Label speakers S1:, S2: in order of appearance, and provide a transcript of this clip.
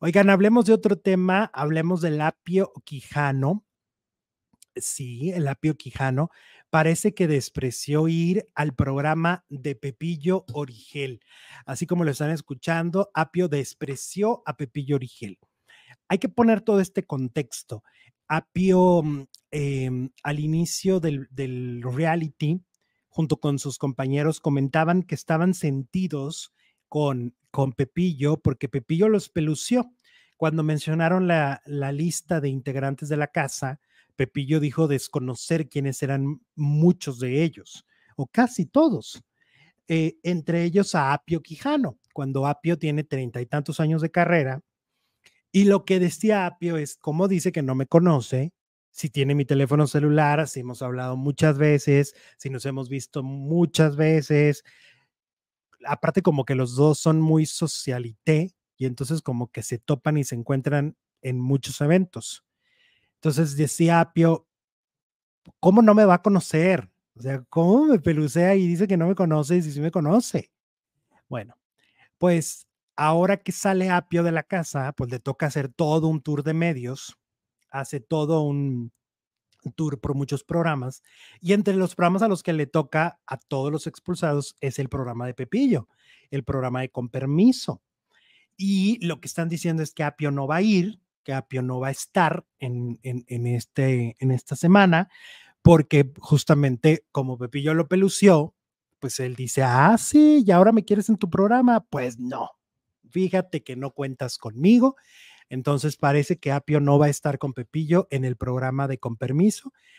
S1: Oigan, hablemos de otro tema, hablemos del apio quijano. Sí, el apio quijano parece que despreció ir al programa de Pepillo Origel. Así como lo están escuchando, Apio despreció a Pepillo Origel. Hay que poner todo este contexto. Apio, mm, em, al inicio del reality, junto con sus compañeros, comentaban que estaban sentidos con, Pepillo, porque Pepillo los pelució. Cuando mencionaron la, lista de integrantes de la casa, Pepillo dijo desconocer quiénes eran muchos de ellos, o casi todos, eh, entre ellos a Apio Quijano, cuando Apio tiene treinta y tantos años de carrera. Y lo que decía Apio es, como dice que no me conoce, si tiene mi teléfono celular, si hemos hablado muchas veces, si nos hemos visto muchas veces, aparte como que los dos son muy socialité y entonces como que se topan y se encuentran en muchos eventos. Entonces decía Apio, ¿cómo no me va a conocer? O sea, ¿cómo me pelucea y dice que no me conoce y si me conoce? Bueno, pues ahora que sale Apio de la casa, pues le toca hacer todo un tour de medios, hace todo un tour por muchos programas y entre los programas a los que le toca a todos los expulsados es el programa de Pepillo, el programa de Con Permiso. Y lo que están diciendo es que Apio no va a ir, que Apio no va a estar en, en, en este, en esta semana, porque justamente como Pepillo lo pelució, pues él dice, ah, sí, y ahora me quieres en tu programa. Pues no, fíjate que no cuentas conmigo entonces parece que Apio no va a estar con Pepillo en el programa de Con Permiso,